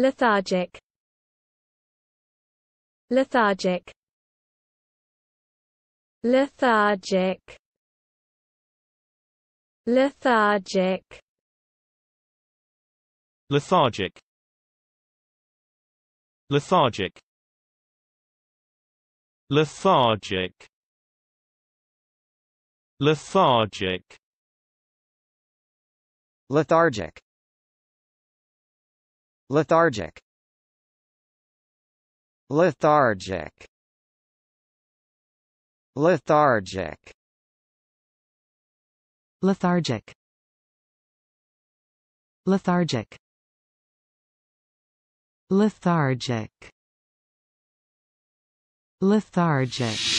lethargic lethargic lethargic lethargic lethargic lethargic lethargic lethargic lethargic Lethargic Lethargic Lethargic Lethargic Lethargic Lethargic Lethargic